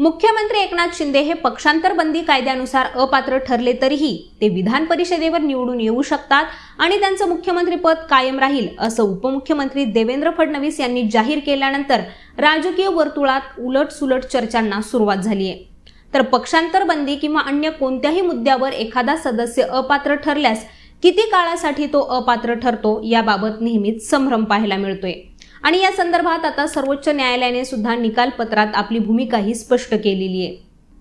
मुख्यमंत्री एकनाथ शिंदे हे पक्षांतर बंदी कायद्यानुसार अपात्र ठरले तरीही ते विधान परिषदेवर निवडून येऊ शकतात आणि त्यांचं पद कायम राहील असं उपमुख्यमंत्री देवेंद्र फडणवीस यांनी जाहीर केल्यानंतर राजकीय वर्तुळात उलटसुलट चर्चांना सुरुवात झाली आहे तर पक्षांतर बंदी किंवा अन्य कोणत्याही मुद्द्यावर एखादा सदस्य अपात्र ठरल्यास किती काळासाठी तो अपात्र ठरतो याबाबत नेहमीच संभ्रम पाहायला मिळतोय आणि या संदर्भात आता सर्वोच्च न्यायालयाने सुद्धा निकाल पत्रात आपली भूमिकाही स्पष्ट केलेली आहे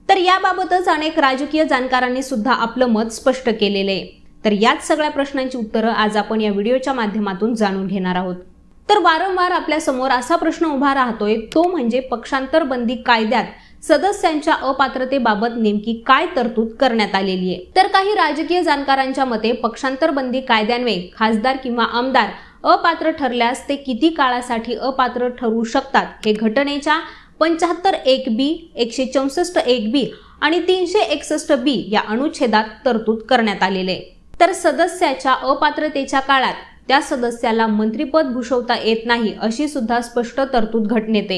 तर याबाबतच अनेक राजकीय जाणकारांनी सुद्धा आपलं मत स्पष्ट केलेलं आहे तर याच सगळ्या प्रश्नांची उत्तरं आज आपण या व्हिडिओच्या माध्यमातून जाणून घेणार आहोत तर वारंवार आपल्या समोर असा प्रश्न उभा राहतोय तो म्हणजे पक्षांतर बंदी कायद्यात सदस्यांच्या अपात्रतेबाबत नेमकी काय तरतूद करण्यात आलेली आहे तर काही राजकीय जाणकारांच्या मते पक्षांतर बंदी कायद्यान्वये खासदार किंवा आमदार अपात्र ठरल्यास ते किती काळासाठी अपात्र ठरू शकतात हे घटनेच्या पंच्याहत्तर एक बी एकशे चौसष्ट एक बी आणि तीनशे एकसष्ट बी या अनुच्छेदात तरतूद करण्यात आलेले तर सदस्याच्या अपात्रतेच्या काळात त्या सदस्याला मंत्रीपद भूषवता येत नाही अशी सुद्धा स्पष्ट तरतूद घटनेत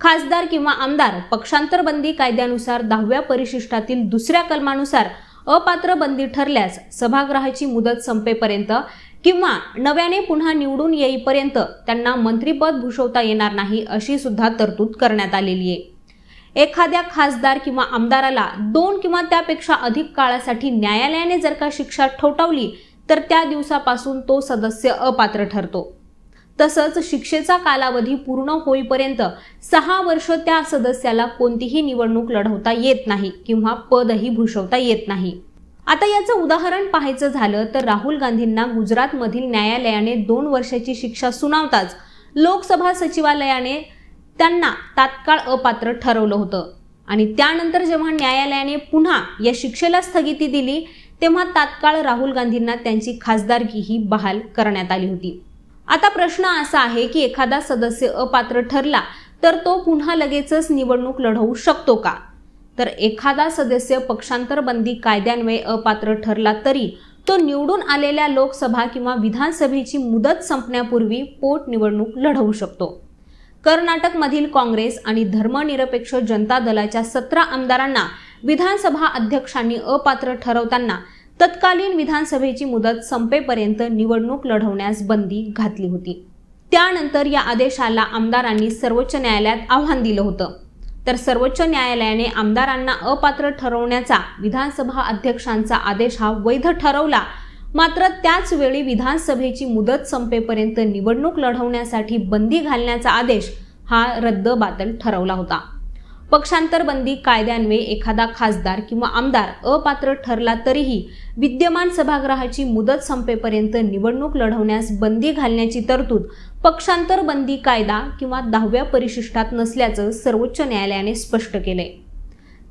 खासदार किंवा आमदार पक्षांतर बंदी कायद्यानुसार दहाव्या परिशिष्टातील दुसऱ्या कलमानुसार अपात्र बंदी ठरल्यास सभागृहाची मुदत संपेपर्यंत किंवा नव्याने पुन्हा निवडून येईपर्यंत त्यांना मंत्रीपद भूषवता येणार नाही अशी सुद्धा तरतूद करण्यात आलेली आहे एखाद्या खासदार किंवा आमदाराला दोन किंवा त्यापेक्षा अधिक काळासाठी न्यायालयाने जर का शिक्षा ठोठावली तर त्या दिवसापासून तो सदस्य अपात्र ठरतो तसंच शिक्षेचा कालावधी पूर्ण होईपर्यंत सहा वर्ष त्या सदस्याला कोणतीही निवडणूक लढवता येत नाही किंवा पदही भूषवता येत नाही आता याचं उदाहरण पाहायचं झालं तर राहुल गांधींना गुजरातमधील न्यायालयाने दोन वर्षाची शिक्षा सुनावताच लोकसभा सचिवालयाने त्यांना तात्काळ अपात्र ठरवलं होतं आणि त्यानंतर जेव्हा न्यायालयाने पुन्हा या शिक्षेला स्थगिती दिली तेव्हा तात्काळ राहुल गांधींना त्यांची खासदारकी ही बहाल करण्यात आली होती आता प्रश्न असा आहे की एखादा सदस्य अपात्र ठरला तर तो पुन्हा लगेचच निवडणूक लढवू शकतो का तर एखादा सदस्य पक्षांतर बंदी कायद्यान्वये अपात्र ठरला तरी तो निवडून आलेल्या लोकसभा किंवा विधानसभेची मुदत संपण्यापूर्वी पोटनिवडणूक लढवू शकतो कर्नाटकमधील काँग्रेस आणि धर्मनिरपेक्ष जनता दलाच्या सतरा आमदारांना विधानसभा अध्यक्षांनी अपात्र ठरवताना तत्कालीन विधानसभेची मुदत संपेपर्यंत निवडणूक लढवण्यास बंदी घातली होती त्यानंतर या आदेशाला आमदारांनी सर्वोच्च न्यायालयात आव्हान दिलं होतं तर सर्वोच्च न्यायालयाने आमदारांना अपात्र ठरवण्याचा विधानसभा अध्यक्षांचा आदेश हा वैध ठरवला मात्र त्याचवेळी विधानसभेची मुदत संपेपर्यंत निवडणूक लढवण्यासाठी बंदी घालण्याचा आदेश हा रद्द बातल ठरवला होता पक्षांतर बंदी कायद्यान्वये एखादा खासदार किंवा आमदार अपात्र ठरला तरीही विद्यमान सभागृहाची मुदत संपेपर्यंत निवडणूक लढवण्यास बंदी घालण्याची तरतूद पक्षांतर बंदी कायदा किंवा दहाव्या परिशिष्टात नसल्याचं सर्वोच्च न्यायालयाने स्पष्ट केलंय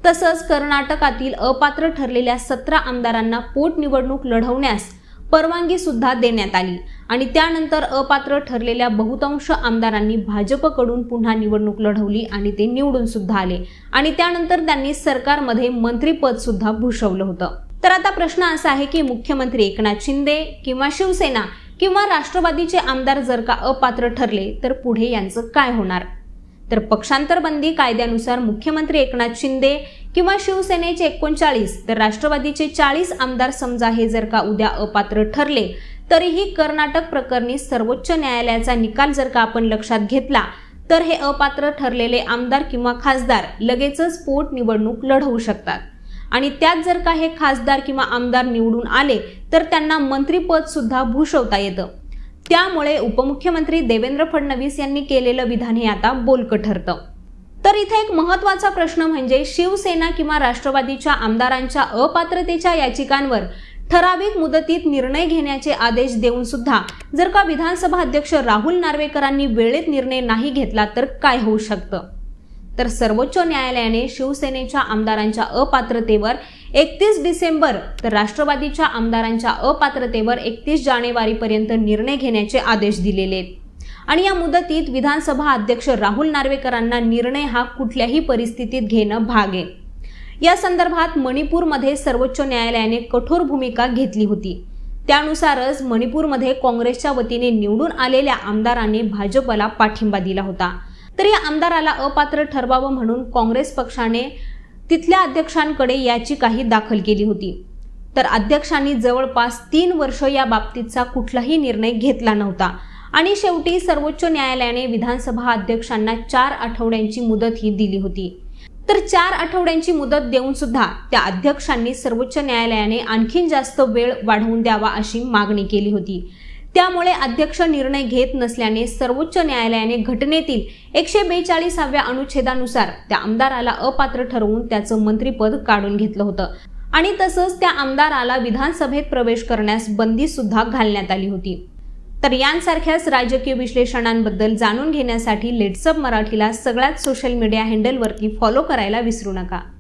तसंच कर्नाटकातील अपात्र ठरलेल्या सतरा आमदारांना पोटनिवडणूक लढवण्यास परवानगी सुद्धा देण्यात आली आणि त्यानंतर अपात्र ठरलेल्या बहुतांश आमदारांनी भाजपकडून पुन्हा निवडणूक लढवली आणि ते निवडून सुद्धा आले आणि त्यानंतर त्यांनी सरकारमध्ये मंत्रीपद सुद्धा भूषवलं होतं तर आता प्रश्न असा आहे की मुख्यमंत्री एकनाथ शिंदे किंवा शिवसेना किंवा राष्ट्रवादीचे आमदार जर का अपात्र ठरले तर पुढे यांचं काय होणार तर पक्षांतर बंदी कायद्यानुसार मुख्यमंत्री एकनाथ शिंदे किंवा शिवसेनेचे एकोणचाळीस तर राष्ट्रवादीचे चाळीस आमदार समजा हे जर का उद्या अपात्र ठरले तरीही कर्नाटक प्रकरणी सर्वोच्च न्यायालयाचा निकाल जर का आपण लक्षात घेतला तर हे अपात्र ठरलेले आमदार किंवा खासदार लगेचच पोटनिवडणूक लढवू शकतात आणि त्यात जर का हे खासदार किंवा आमदार निवडून आले तर त्यांना मंत्रीपद सुद्धा भूषवता येतं त्यामुळे उपमुख्यमंत्री देवेंद्र फडणवीस यांनी केलेलं विधान हे आता बोलकं ठरतं तर इथे एक महत्वाचा प्रश्न म्हणजे शिवसेना किंवा राष्ट्रवादीच्या आमदारांच्या अपात्रतेच्या याचिकांवर ठराविक मुदतीत निर्णय घेण्याचे आदेश देऊन सुद्धा जर का विधानसभा अध्यक्ष राहुल नार्वेकरांनी वेळेत निर्णय नाही घेतला तर काय होऊ शकतं तर सर्वोच्च न्यायालयाने शिवसेनेच्या आमदारांच्या अपात्रतेवर एकतीस डिसेंबर तर राष्ट्रवादीच्या आमदारांच्या अपात्रतेवर एकतीस जानेवारीपर्यंत निर्णय घेण्याचे आदेश दिलेले आणि या मुदतीत विधानसभा अध्यक्ष राहुल नार्वेकरांना निर्णय हा कुठल्याही परिस्थितीत घेणं भाग आहे या संदर्भात मणिपूरमध्ये सर्वोच्च न्यायालयाने कठोर भूमिका घेतली होती त्यानुसारच मणिपूरमध्ये काँग्रेसच्या वतीने निवडून आलेल्या आमदारांनी भाजपला पाठिंबा दिला होता तरी आमदाराला अपात्र ठरवावं म्हणून काँग्रेस पक्षाने तिथल्या अध्यक्षांकडे याचिकाही दाखल केली होती तर अध्यक्षांनी जवळपास तीन वर्ष या बाबतीतचा कुठलाही निर्णय घेतला नव्हता आणि शेवटी सर्वोच्च न्यायालयाने विधानसभा अध्यक्षांना चार आठवड्यांची मुदत ही दिली होती तर चार आठवड्यांची मुदत देऊन सुद्धा त्या अध्यक्षांनी सर्वोच्च न्यायालयाने आणखीन जास्त वेळ वाढवून द्यावा अशी मागणी केली होती त्यामुळे अध्यक्ष निर्णय घेत नसल्याने सर्वोच्च न्यायालयाने घटनेतील एकशे बेचाळीसाव्या अनुच्छेदानुसार त्या आमदाराला अपात्र ठरवून त्याचं मंत्रीपद काढून घेतलं होतं आणि तसंच त्या आमदाराला विधानसभेत प्रवेश करण्यास बंदी सुद्धा घालण्यात आली होती तर यांसारख्याच राजकीय विश्लेषणांबद्दल जाणून घेण्यासाठी लेट्सअप मराठीला सगळ्याच सोशल मीडिया हँडलवरती फॉलो करायला विसरू नका